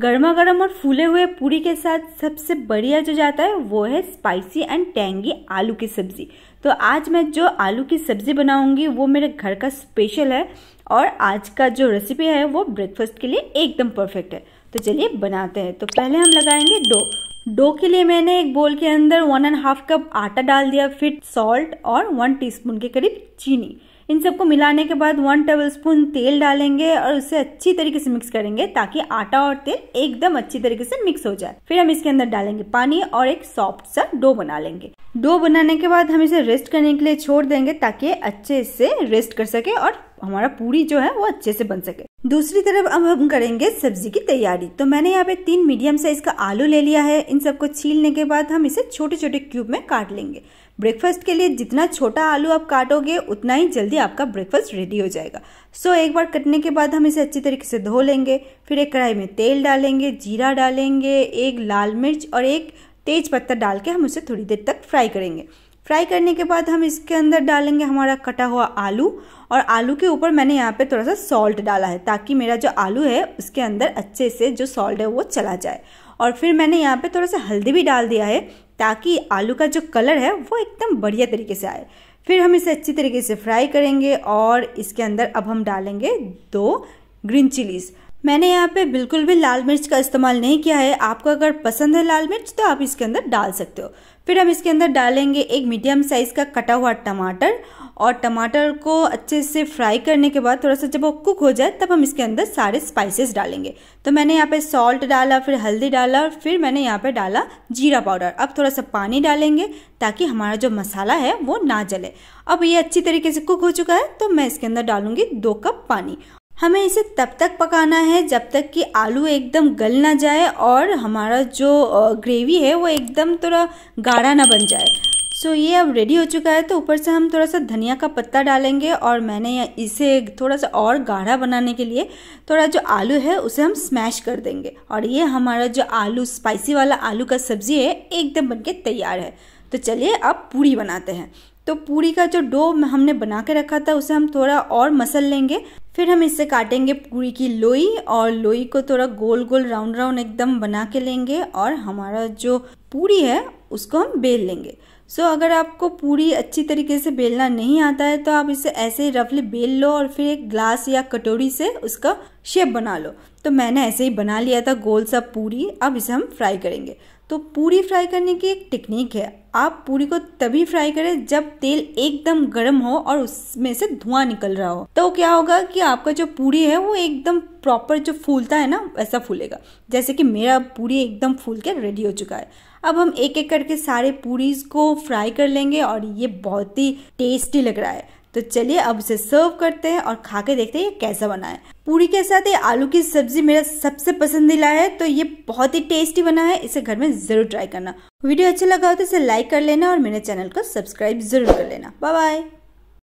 गर्मा गर्म और फूले हुए पूरी के साथ सबसे बढ़िया जो जाता है वो है स्पाइसी एंड टैंगी आलू की सब्ज़ी तो आज मैं जो आलू की सब्ज़ी बनाऊंगी वो मेरे घर का स्पेशल है और आज का जो रेसिपी है वो ब्रेकफास्ट के लिए एकदम परफेक्ट है तो चलिए बनाते हैं तो पहले हम लगाएंगे डो डो के लिए मैंने एक बोल के अंदर वन एंड हाफ कप आटा डाल दिया फिर सॉल्ट और वन टी के करीब चीनी इन सबको मिलाने के बाद वन टेबल स्पून तेल डालेंगे और उसे अच्छी तरीके से मिक्स करेंगे ताकि आटा और तेल एकदम अच्छी तरीके से मिक्स हो जाए फिर हम इसके अंदर डालेंगे पानी और एक सॉफ्ट सा डो बना लेंगे डो बनाने के बाद हम इसे रेस्ट करने के लिए छोड़ देंगे ताकि अच्छे से रेस्ट कर सके और हमारा पूरी जो है वो अच्छे से बन सके दूसरी तरफ अब हम करेंगे सब्जी की तैयारी तो मैंने यहाँ पे तीन मीडियम साइज का आलू ले लिया है इन सबको छीलने के बाद हम इसे छोटे छोटे क्यूब में काट लेंगे ब्रेकफास्ट के लिए जितना छोटा आलू आप काटोगे उतना ही जल्दी आपका ब्रेकफास्ट रेडी हो जाएगा सो so, एक बार कटने के बाद हम इसे अच्छी तरीके से धो लेंगे फिर एक कढ़ाई में तेल डालेंगे जीरा डालेंगे एक लाल मिर्च और एक तेज पत्ता डाल के हम उसे थोड़ी देर तक फ्राई करेंगे फ्राई करने के बाद हम इसके अंदर डालेंगे हमारा कटा हुआ आलू और आलू के ऊपर मैंने यहाँ पे थोड़ा सा सॉल्ट डाला है ताकि मेरा जो आलू है उसके अंदर अच्छे से जो सॉल्ट है वो चला जाए और फिर मैंने यहाँ पे थोड़ा सा हल्दी भी डाल दिया है ताकि आलू का जो कलर है वो एकदम बढ़िया तरीके से आए फिर हम इसे अच्छी तरीके से फ्राई करेंगे और इसके अंदर अब हम डालेंगे दो ग्रीन चिलीज़ मैंने यहाँ पे बिल्कुल भी लाल मिर्च का इस्तेमाल नहीं किया है आपको अगर पसंद है लाल मिर्च तो आप इसके अंदर डाल सकते हो फिर हम इसके अंदर डालेंगे एक मीडियम साइज़ का कटा हुआ टमाटर और टमाटर को अच्छे से फ्राई करने के बाद थोड़ा सा जब वो कुक हो जाए तब हम इसके अंदर सारे स्पाइसेस डालेंगे तो मैंने यहाँ पे सॉल्ट डाला फिर हल्दी डाला फिर मैंने यहाँ पे डाला जीरा पाउडर अब थोड़ा सा पानी डालेंगे ताकि हमारा जो मसाला है वो ना जले अब ये अच्छी तरीके से कुक हो चुका है तो मैं इसके अंदर डालूंगी दो कप पानी हमें इसे तब तक पकाना है जब तक कि आलू एकदम गल ना जाए और हमारा जो ग्रेवी है वो एकदम थोड़ा गाढ़ा ना बन जाए सो so, ये अब रेडी हो चुका है तो ऊपर से हम थोड़ा सा धनिया का पत्ता डालेंगे और मैंने इसे थोड़ा सा और गाढ़ा बनाने के लिए थोड़ा जो आलू है उसे हम स्मैश कर देंगे और ये हमारा जो आलू स्पाइसी वाला आलू का सब्ज़ी है एकदम बनके तैयार है तो चलिए अब पूरी बनाते हैं तो पूरी का जो डो हमने बना के रखा था उसे हम थोड़ा और मसल लेंगे फिर हम इससे काटेंगे पूरी की लोई और लोई को थोड़ा गोल गोल राउंड राउंड एकदम बना के लेंगे और हमारा जो पूरी है उसको हम बेल लेंगे सो अगर आपको पूरी अच्छी तरीके से बेलना नहीं आता है तो आप इसे ऐसे ही रफली बेल लो और फिर एक ग्लास या कटोरी से उसका शेप बना लो तो मैंने ऐसे ही बना लिया था गोल सा पूरी अब इसे हम फ्राई करेंगे तो पूरी फ्राई करने की एक टेक्निक है आप पूरी को तभी फ्राई करें जब तेल एकदम गर्म हो और उसमें से धुआं निकल रहा हो तो क्या होगा कि आपका जो पूरी है वो एकदम प्रॉपर जो फूलता है ना वैसा फूलेगा जैसे कि मेरा पूरी एकदम फूल के रेडी हो चुका है अब हम एक एक करके सारे पूरीज को फ्राई कर लेंगे और ये बहुत ही टेस्टी लग रहा है तो चलिए अब इसे सर्व करते हैं और खा के देखते हैं ये कैसा बना है पूरी के साथ ये आलू की सब्जी मेरा सबसे पसंदीदा है तो ये बहुत ही टेस्टी बना है इसे घर में जरूर ट्राई करना वीडियो अच्छा लगा हो तो इसे लाइक कर लेना और मेरे चैनल को सब्सक्राइब जरूर कर लेना बाय बाय